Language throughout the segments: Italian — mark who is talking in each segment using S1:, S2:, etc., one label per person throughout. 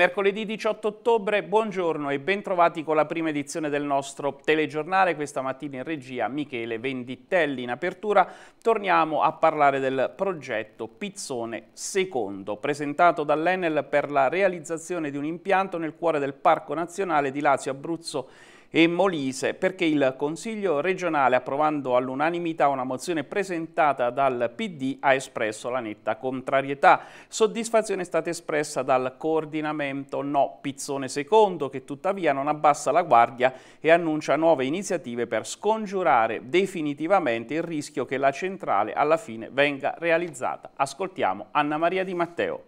S1: mercoledì 18 ottobre, buongiorno e bentrovati con la prima edizione del nostro telegiornale. Questa mattina in regia Michele Venditelli. In apertura torniamo a parlare del progetto Pizzone II, presentato dall'Enel per la realizzazione di un impianto nel cuore del Parco Nazionale di Lazio, Abruzzo e e Molise perché il Consiglio regionale, approvando all'unanimità una mozione presentata dal PD, ha espresso la netta contrarietà. Soddisfazione è stata espressa dal coordinamento No Pizzone II, che tuttavia non abbassa la guardia e annuncia nuove iniziative per scongiurare definitivamente il rischio che la centrale alla fine venga realizzata. Ascoltiamo Anna Maria Di Matteo.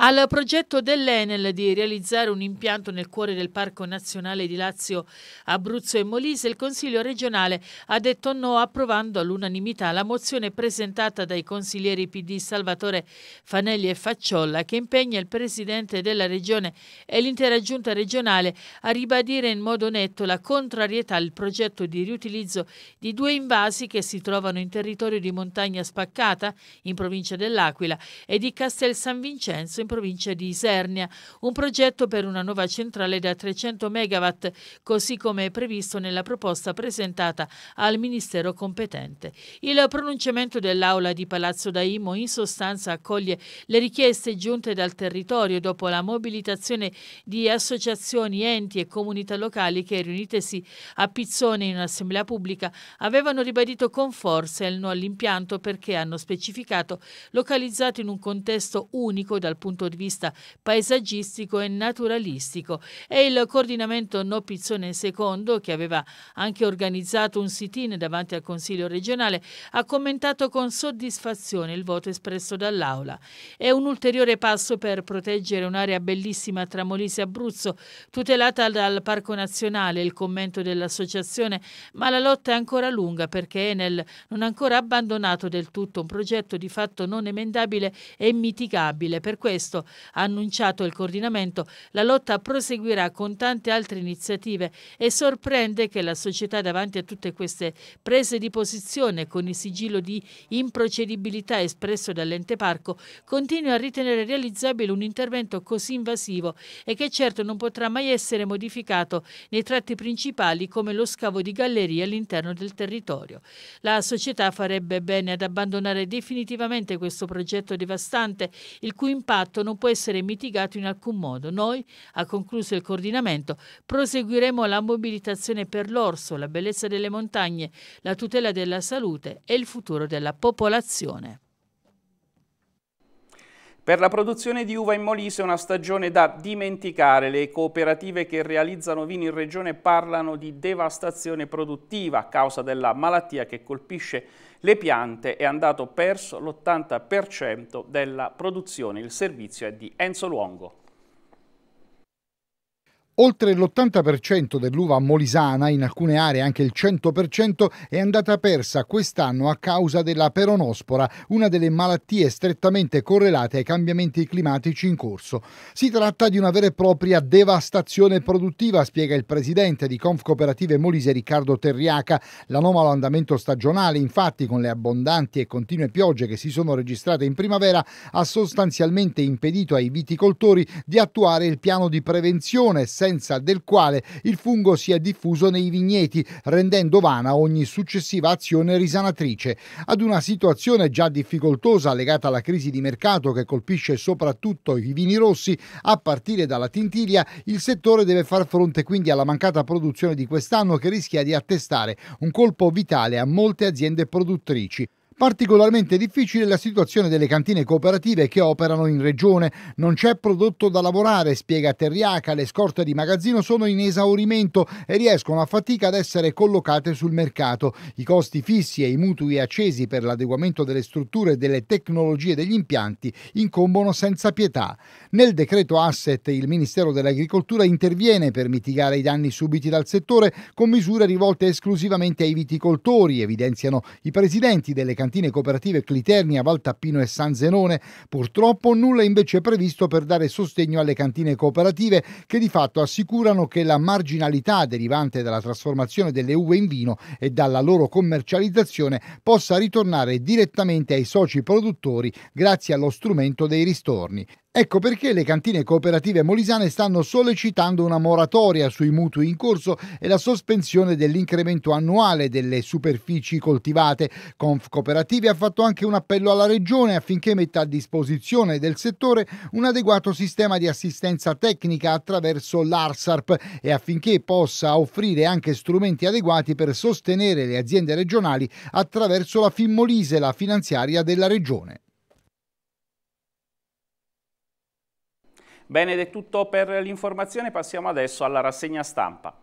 S2: Al progetto dell'Enel di realizzare un impianto nel cuore del Parco Nazionale di Lazio, Abruzzo e Molise, il Consiglio regionale ha detto no approvando all'unanimità la mozione presentata dai consiglieri PD Salvatore Fanelli e Facciolla che impegna il Presidente della Regione e l'intera Giunta regionale a ribadire in modo netto la contrarietà al progetto di riutilizzo di due invasi che si trovano in territorio di Montagna Spaccata, in provincia dell'Aquila, e di Castel San Vincenzo, in provincia di Isernia, un progetto per una nuova centrale da 300 megawatt, così come è previsto nella proposta presentata al Ministero competente. Il pronunciamento dell'Aula di Palazzo Daimo in sostanza accoglie le richieste giunte dal territorio dopo la mobilitazione di associazioni, enti e comunità locali che riunitesi a Pizzone in un'assemblea pubblica avevano ribadito con forza il no all'impianto perché hanno specificato localizzato in un contesto unico dal punto punto di vista paesaggistico e naturalistico e il coordinamento No Pizzone II, che aveva anche organizzato un sit-in davanti al Consiglio regionale, ha commentato con soddisfazione il voto espresso dall'Aula. È un ulteriore passo per proteggere un'area bellissima tra Molise e Abruzzo, tutelata dal Parco Nazionale, il commento dell'associazione, ma la lotta è ancora lunga perché Enel non ha ancora abbandonato del tutto un progetto di fatto non emendabile e mitigabile. Per questo questo ha annunciato il coordinamento, la lotta proseguirà con tante altre iniziative e sorprende che la società davanti a tutte queste prese di posizione con il sigillo di improcedibilità espresso dall'ente parco continui a ritenere realizzabile un intervento così invasivo e che certo non potrà mai essere modificato nei tratti principali come lo scavo di gallerie all'interno del territorio. La società farebbe bene ad abbandonare definitivamente questo progetto devastante il cui impatto fatto non può essere mitigato in alcun modo. Noi, ha concluso il coordinamento, proseguiremo la mobilitazione per l'orso, la bellezza delle montagne, la tutela della salute e il futuro della popolazione.
S1: Per la produzione di uva in Molise è una stagione da dimenticare. Le cooperative che realizzano vini in regione parlano di devastazione produttiva a causa della malattia che colpisce le piante è andato perso l'80% della produzione. Il servizio è di Enzo Luongo.
S3: Oltre l'80% dell'uva molisana, in alcune aree anche il 100%, è andata persa quest'anno a causa della peronospora, una delle malattie strettamente correlate ai cambiamenti climatici in corso. Si tratta di una vera e propria devastazione produttiva, spiega il presidente di Conf Cooperative Molise Riccardo Terriaca. L'anomalo andamento stagionale, infatti, con le abbondanti e continue piogge che si sono registrate in primavera, ha sostanzialmente impedito ai viticoltori di attuare il piano di prevenzione senza presenza del quale il fungo si è diffuso nei vigneti, rendendo vana ogni successiva azione risanatrice. Ad una situazione già difficoltosa legata alla crisi di mercato che colpisce soprattutto i vini rossi, a partire dalla tintiglia, il settore deve far fronte quindi alla mancata produzione di quest'anno che rischia di attestare un colpo vitale a molte aziende produttrici. Particolarmente difficile la situazione delle cantine cooperative che operano in regione. Non c'è prodotto da lavorare, spiega Terriaca, le scorte di magazzino sono in esaurimento e riescono a fatica ad essere collocate sul mercato. I costi fissi e i mutui accesi per l'adeguamento delle strutture e delle tecnologie degli impianti incombono senza pietà. Nel decreto asset il Ministero dell'Agricoltura interviene per mitigare i danni subiti dal settore con misure rivolte esclusivamente ai viticoltori, evidenziano i presidenti delle cantine cooperative Cliternia, Valtappino e San Zenone. Purtroppo nulla invece è previsto per dare sostegno alle cantine cooperative che di fatto assicurano che la marginalità derivante dalla trasformazione delle uve in vino e dalla loro commercializzazione possa ritornare direttamente ai soci produttori grazie allo strumento dei ristorni. Ecco perché le cantine cooperative molisane stanno sollecitando una moratoria sui mutui in corso e la sospensione dell'incremento annuale delle superfici coltivate. Conf Cooperative ha fatto anche un appello alla Regione affinché metta a disposizione del settore un adeguato sistema di assistenza tecnica attraverso l'ARSARP e affinché possa offrire anche strumenti adeguati per sostenere le aziende regionali attraverso la Fimmolise, la finanziaria della Regione.
S1: Bene, ed è tutto per l'informazione, passiamo adesso alla rassegna stampa.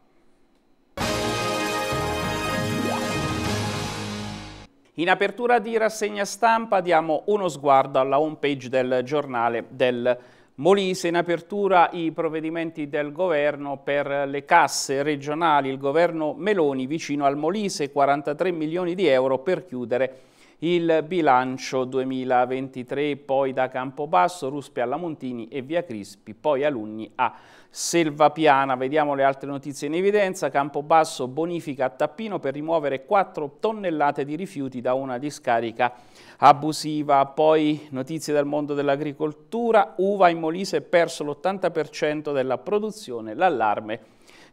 S1: In apertura di rassegna stampa diamo uno sguardo alla homepage del giornale del Molise in apertura i provvedimenti del governo per le casse regionali, il governo Meloni vicino al Molise, 43 milioni di euro per chiudere il il bilancio 2023, poi da Campobasso, Ruspe alla Montini e via Crispi, poi alunni a Selvapiana. Vediamo le altre notizie in evidenza. Campobasso bonifica a Tappino per rimuovere 4 tonnellate di rifiuti da una discarica abusiva. Poi notizie dal mondo dell'agricoltura, uva in Molise perso l'80% della produzione, l'allarme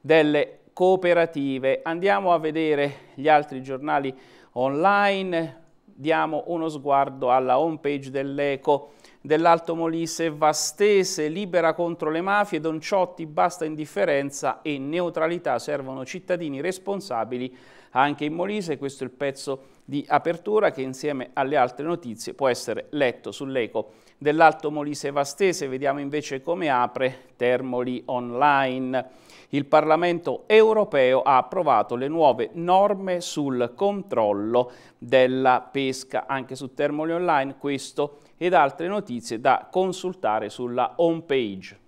S1: delle cooperative. Andiamo a vedere gli altri giornali online, diamo uno sguardo alla home page dell'Eco dell'Alto Molise, Vastese, libera contro le mafie, Don Ciotti, basta indifferenza e neutralità, servono cittadini responsabili anche in Molise, questo è il pezzo di apertura che insieme alle altre notizie può essere letto sull'eco dell'Alto Molise Vastese, vediamo invece come apre Termoli Online. Il Parlamento europeo ha approvato le nuove norme sul controllo della pesca anche su Termoli Online, questo ed altre notizie da consultare sulla home page.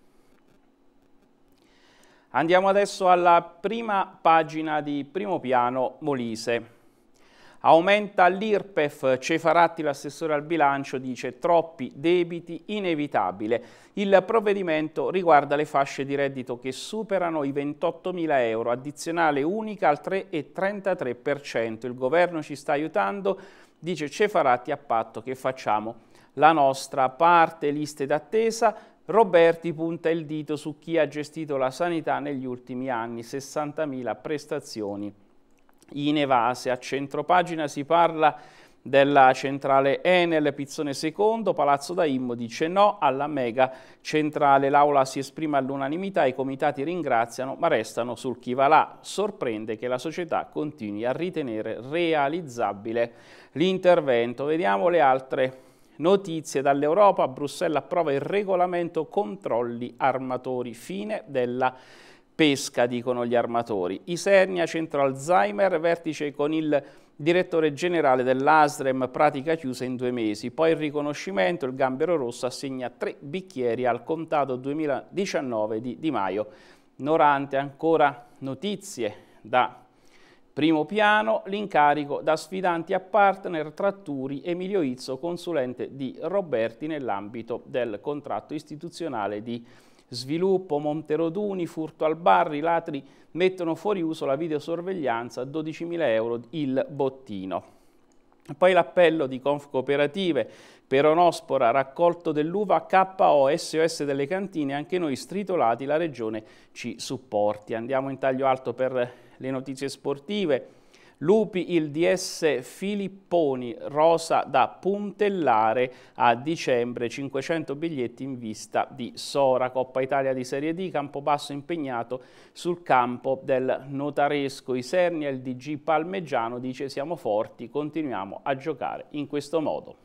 S1: Andiamo adesso alla prima pagina di primo piano Molise. Aumenta l'IRPEF, Cefaratti l'assessore al bilancio dice troppi debiti, inevitabile. Il provvedimento riguarda le fasce di reddito che superano i 28.000 euro, addizionale unica al 3,33%. Il governo ci sta aiutando, dice Cefaratti a patto che facciamo la nostra parte liste d'attesa, Roberti punta il dito su chi ha gestito la sanità negli ultimi anni, 60.000 prestazioni in evase. A centropagina si parla della centrale Enel, Pizzone II, Palazzo Daimmo dice no alla mega centrale. L'aula si esprime all'unanimità, i comitati ringraziano ma restano sul chi va là. Sorprende che la società continui a ritenere realizzabile l'intervento. Vediamo le altre Notizie dall'Europa, Bruxelles approva il regolamento controlli armatori, fine della pesca, dicono gli armatori. Isernia, centro Alzheimer, vertice con il direttore generale dell'ASREM, pratica chiusa in due mesi. Poi il riconoscimento, il Gambero Rosso assegna tre bicchieri al contato 2019 di Di Maio. Norante ancora notizie da Primo piano, l'incarico da sfidanti a partner Tratturi Emilio Izzo, consulente di Roberti nell'ambito del contratto istituzionale di sviluppo, Monteroduni, furto al Barri, Latri mettono fuori uso la videosorveglianza, 12.000 euro il bottino. Poi l'appello di Conf Cooperative, Peronospora, raccolto dell'uva KO, SOS delle cantine, anche noi stritolati, la regione ci supporti. Andiamo in taglio alto per le notizie sportive. Lupi il DS Filipponi, rosa da puntellare a dicembre, 500 biglietti in vista di Sora, Coppa Italia di Serie D, Campobasso impegnato sul campo del notaresco. Isernia, il DG Palmeggiano dice siamo forti, continuiamo a giocare in questo modo.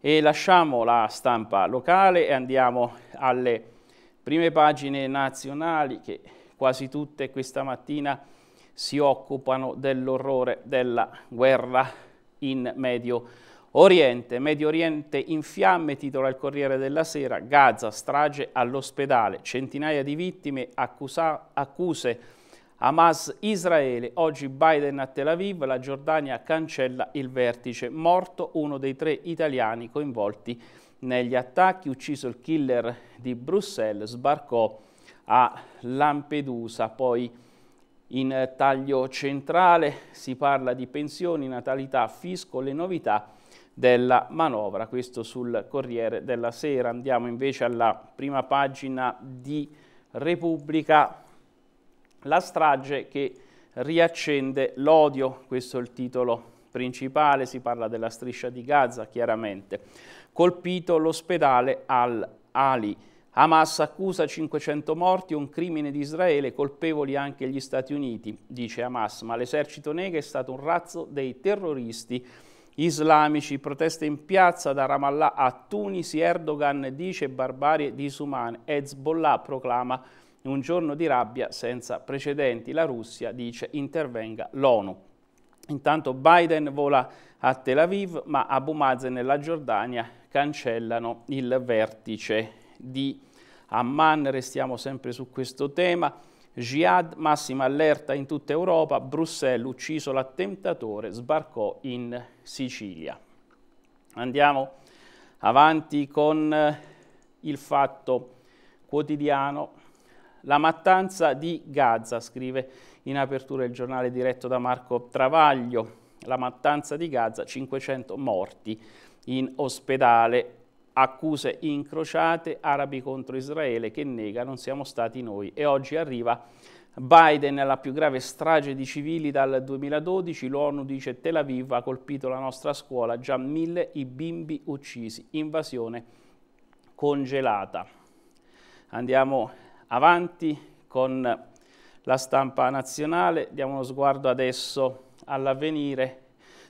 S1: E lasciamo la stampa locale e andiamo alle prime pagine nazionali che quasi tutte questa mattina si occupano dell'orrore della guerra in Medio Oriente. Medio Oriente in fiamme, titola il Corriere della Sera, Gaza, strage all'ospedale, centinaia di vittime, accusa, accuse Hamas Israele, oggi Biden a Tel Aviv, la Giordania cancella il vertice, morto uno dei tre italiani coinvolti negli attacchi, ucciso il killer di Bruxelles, sbarcò a Lampedusa. Poi in taglio centrale si parla di pensioni, natalità, fisco, le novità della manovra. Questo sul Corriere della Sera. Andiamo invece alla prima pagina di Repubblica. La strage che riaccende l'odio, questo è il titolo principale, si parla della striscia di Gaza chiaramente. Colpito l'ospedale al Ali. Hamas accusa 500 morti, un crimine di Israele, colpevoli anche gli Stati Uniti, dice Hamas, ma l'esercito nega è stato un razzo dei terroristi islamici, proteste in piazza da Ramallah a Tunisi, Erdogan dice barbarie disumane, Hezbollah proclama un giorno di rabbia senza precedenti, la Russia dice intervenga l'ONU. Intanto Biden vola a Tel Aviv, ma Abu Mazen e la Giordania cancellano il vertice di Amman, restiamo sempre su questo tema. Jihad, massima allerta in tutta Europa, Bruxelles ucciso l'attentatore, sbarcò in Sicilia. Andiamo avanti con eh, il fatto quotidiano. La mattanza di Gaza, scrive in apertura il giornale diretto da Marco Travaglio. La mattanza di Gaza, 500 morti in ospedale accuse incrociate, arabi contro Israele che nega non siamo stati noi. E oggi arriva Biden, la più grave strage di civili dal 2012, l'ONU dice Tel Aviv ha colpito la nostra scuola, già mille i bimbi uccisi, invasione congelata. Andiamo avanti con la stampa nazionale, diamo uno sguardo adesso all'avvenire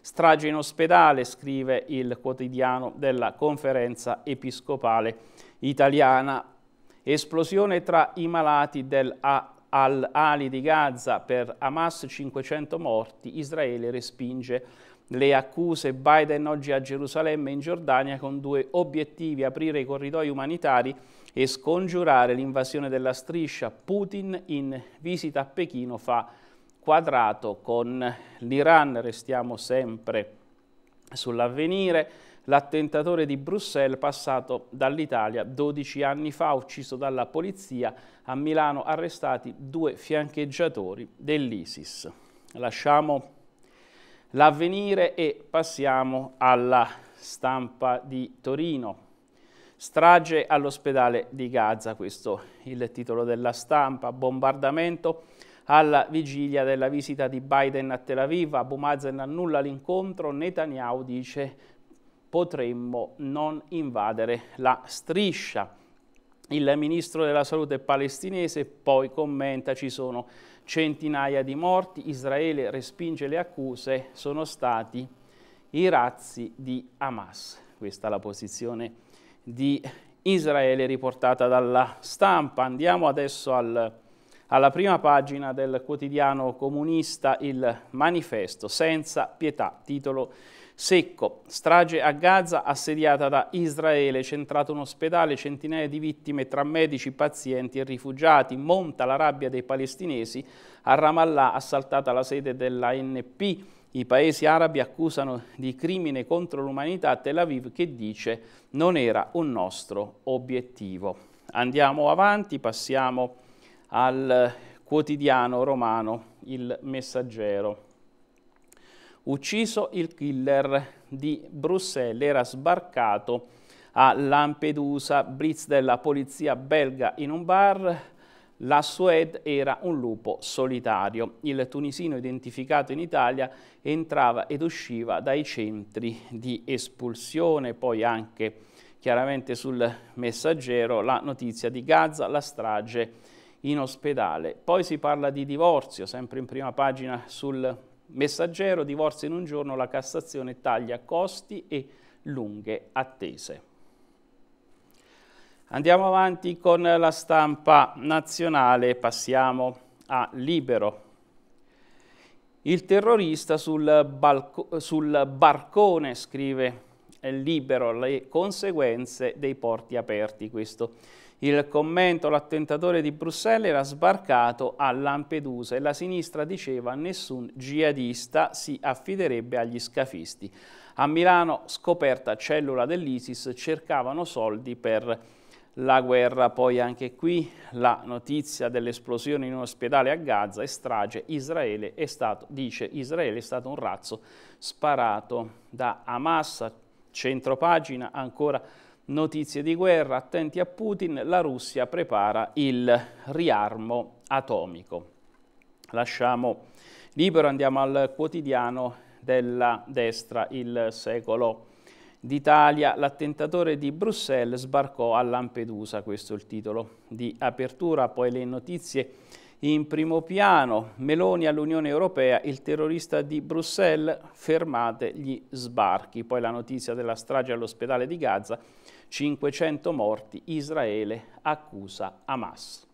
S1: Strage in ospedale, scrive il quotidiano della conferenza episcopale italiana. Esplosione tra i malati del Al-Ali di Gaza per Hamas 500 morti, Israele respinge le accuse Biden oggi a Gerusalemme in Giordania con due obiettivi, aprire i corridoi umanitari e scongiurare l'invasione della striscia. Putin in visita a Pechino fa quadrato, con l'Iran restiamo sempre sull'avvenire, l'attentatore di Bruxelles passato dall'Italia 12 anni fa, ucciso dalla polizia, a Milano arrestati due fiancheggiatori dell'ISIS. Lasciamo l'avvenire e passiamo alla stampa di Torino. Strage all'ospedale di Gaza, questo è il titolo della stampa, bombardamento alla vigilia della visita di Biden a Tel Aviv. Abu Mazen annulla l'incontro, Netanyahu dice potremmo non invadere la striscia. Il ministro della salute palestinese poi commenta ci sono centinaia di morti, Israele respinge le accuse, sono stati i razzi di Hamas. Questa è la posizione di Israele riportata dalla stampa. Andiamo adesso al alla prima pagina del quotidiano comunista il manifesto Senza pietà, titolo secco, strage a Gaza assediata da Israele, centrato un ospedale, centinaia di vittime tra medici, pazienti e rifugiati, monta la rabbia dei palestinesi, a Ramallah assaltata la sede dell'ANP, i paesi arabi accusano di crimine contro l'umanità Tel Aviv che dice non era un nostro obiettivo. Andiamo avanti, passiamo a al quotidiano romano Il Messaggero. Ucciso il killer di Bruxelles, era sbarcato a Lampedusa, blitz della polizia belga in un bar, la Sued era un lupo solitario. Il tunisino identificato in Italia entrava ed usciva dai centri di espulsione, poi anche chiaramente sul messaggero la notizia di Gaza, la strage in ospedale. Poi si parla di divorzio, sempre in prima pagina sul messaggero, divorzio in un giorno, la Cassazione taglia costi e lunghe attese. Andiamo avanti con la stampa nazionale, passiamo a Libero. Il terrorista sul, sul, barcone scrive libero le conseguenze dei porti aperti. Questo il commento l'attentatore di Bruxelles era sbarcato a Lampedusa e la sinistra diceva nessun jihadista si affiderebbe agli scafisti. A Milano, scoperta cellula dell'ISIS, cercavano soldi per la guerra. Poi anche qui la notizia dell'esplosione in un ospedale a Gaza e strage. Israele è stato, dice Israele, è stato un razzo sparato da Hamas. centro pagina ancora Notizie di guerra, attenti a Putin, la Russia prepara il riarmo atomico. Lasciamo libero, andiamo al quotidiano della destra, il secolo d'Italia, l'attentatore di Bruxelles sbarcò a Lampedusa, questo è il titolo di apertura, poi le notizie in primo piano, Meloni all'Unione Europea, il terrorista di Bruxelles, fermate gli sbarchi, poi la notizia della strage all'ospedale di Gaza, 500 morti, Israele accusa Hamas.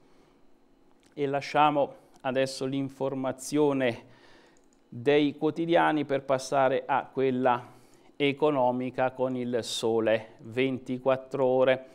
S1: E lasciamo adesso l'informazione dei quotidiani per passare a quella economica con il sole 24 ore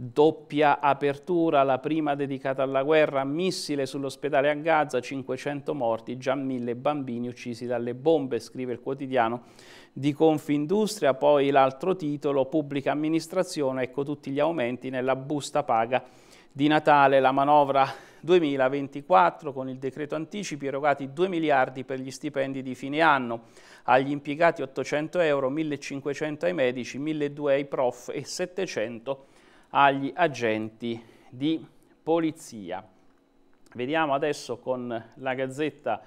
S1: doppia apertura, la prima dedicata alla guerra, missile sull'ospedale a Gaza, 500 morti, già 1000 bambini uccisi dalle bombe, scrive il quotidiano di Confindustria, poi l'altro titolo, pubblica amministrazione, ecco tutti gli aumenti nella busta paga di Natale, la manovra 2024 con il decreto anticipi erogati 2 miliardi per gli stipendi di fine anno, agli impiegati 800 euro, 1500 ai medici, 1200 ai prof e 700 ai agli agenti di polizia. Vediamo adesso con la Gazzetta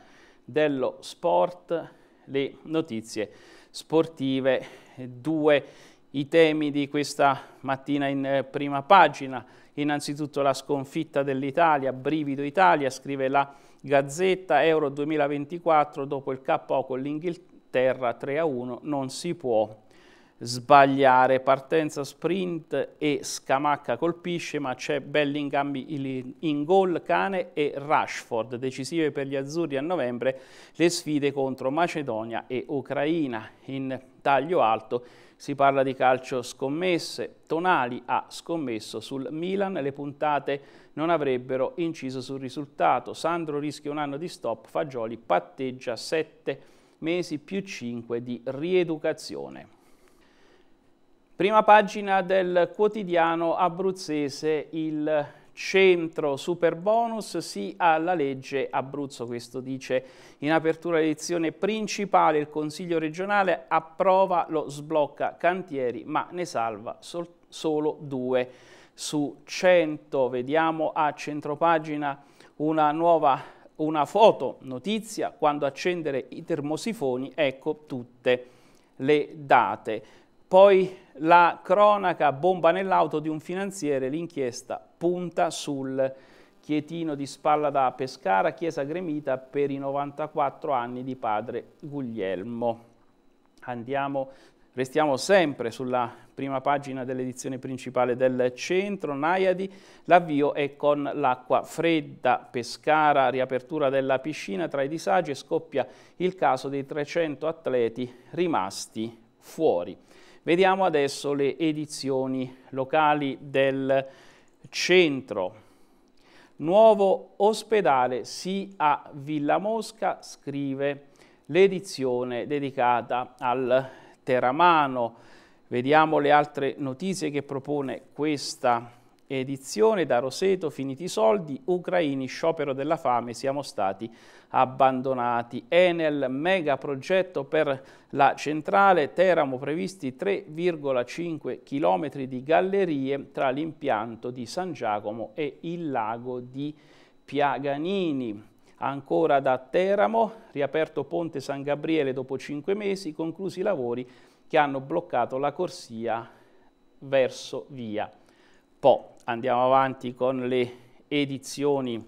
S1: dello Sport le notizie sportive. Due i temi di questa mattina in eh, prima pagina. Innanzitutto la sconfitta dell'Italia, brivido Italia, scrive la Gazzetta Euro 2024 dopo il KO con l'Inghilterra 3 a 1, non si può sbagliare, partenza sprint e Scamacca colpisce, ma c'è Bellingham in gol, Cane e Rashford, decisive per gli azzurri a novembre, le sfide contro Macedonia e Ucraina. In taglio alto si parla di calcio scommesse, Tonali ha scommesso sul Milan, le puntate non avrebbero inciso sul risultato, Sandro rischia un anno di stop, Fagioli patteggia 7 mesi più 5 di rieducazione. Prima pagina del quotidiano abruzzese il centro super bonus sì alla legge Abruzzo, questo dice in apertura edizione principale il Consiglio regionale approva lo sblocca cantieri ma ne salva sol solo due su 100, vediamo a centropagina una nuova una foto notizia quando accendere i termosifoni, ecco tutte le date. Poi la cronaca bomba nell'auto di un finanziere, l'inchiesta punta sul Chietino di Spalla da Pescara, chiesa gremita per i 94 anni di padre Guglielmo. Andiamo, restiamo sempre sulla prima pagina dell'edizione principale del centro, Naiadi, l'avvio è con l'acqua fredda, Pescara, riapertura della piscina tra i disagi e scoppia il caso dei 300 atleti rimasti fuori. Vediamo adesso le edizioni locali del centro. Nuovo ospedale sì a Villa Mosca, scrive l'edizione dedicata al Teramano. Vediamo le altre notizie che propone questa edizione da Roseto, finiti i soldi, ucraini, sciopero della fame, siamo stati abbandonati. Enel, mega progetto per la centrale, Teramo previsti 3,5 km di gallerie tra l'impianto di San Giacomo e il lago di Piaganini. Ancora da Teramo, riaperto Ponte San Gabriele dopo 5 mesi, conclusi i lavori che hanno bloccato la corsia verso via Po andiamo avanti con le edizioni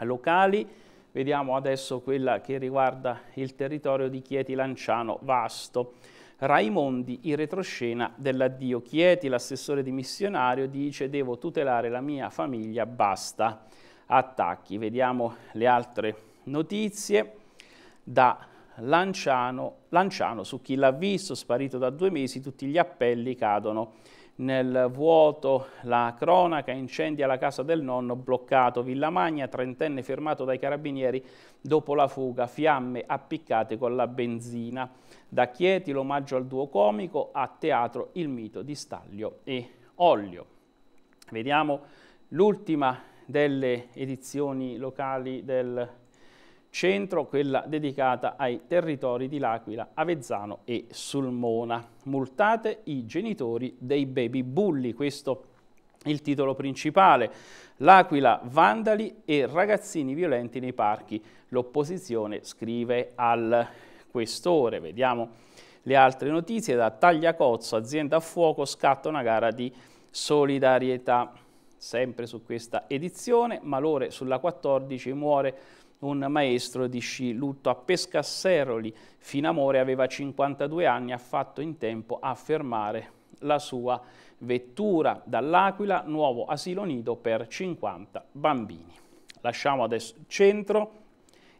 S1: locali, vediamo adesso quella che riguarda il territorio di Chieti Lanciano Vasto. Raimondi in retroscena dell'addio Chieti, l'assessore dimissionario, dice devo tutelare la mia famiglia, basta attacchi. Vediamo le altre notizie da Lanciano, Lanciano su chi l'ha visto, sparito da due mesi, tutti gli appelli cadono nel vuoto la cronaca, incendia la casa del nonno, bloccato, Villa Magna, trentenne fermato dai carabinieri dopo la fuga, fiamme appiccate con la benzina. Da Chieti l'omaggio al duo comico, a teatro il mito di Staglio e Ollio. Vediamo l'ultima delle edizioni locali del centro quella dedicata ai territori di L'Aquila, Avezzano e Sulmona. Multate i genitori dei baby bulli, questo è il titolo principale. L'Aquila, vandali e ragazzini violenti nei parchi. L'opposizione scrive al questore. Vediamo le altre notizie. Da Tagliacozzo, azienda a fuoco, scatta una gara di solidarietà. Sempre su questa edizione, malore sulla 14 muore un maestro di sci lutto a Pescasseroli. Finamore aveva 52 anni, ha fatto in tempo a fermare la sua vettura dall'Aquila, nuovo asilo nido per 50 bambini. Lasciamo adesso il centro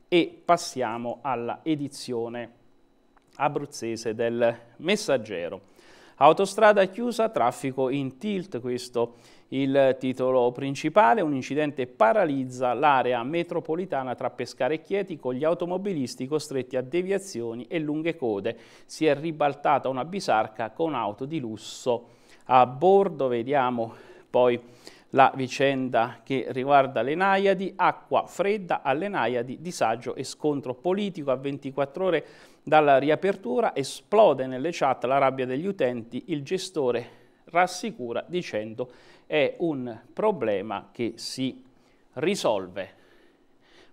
S1: e passiamo alla edizione abruzzese del Messaggero. Autostrada chiusa, traffico in tilt, questo il titolo principale, un incidente paralizza l'area metropolitana tra Pescara e Chieti con gli automobilisti costretti a deviazioni e lunghe code. Si è ribaltata una bisarca con auto di lusso a bordo. Vediamo poi la vicenda che riguarda le Naiadi, acqua fredda alle Naiadi, disagio e scontro politico a 24 ore dalla riapertura, esplode nelle chat la rabbia degli utenti, il gestore rassicura dicendo è un problema che si risolve.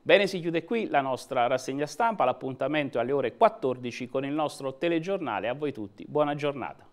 S1: Bene, si chiude qui la nostra rassegna stampa, l'appuntamento è alle ore 14 con il nostro telegiornale. A voi tutti, buona giornata.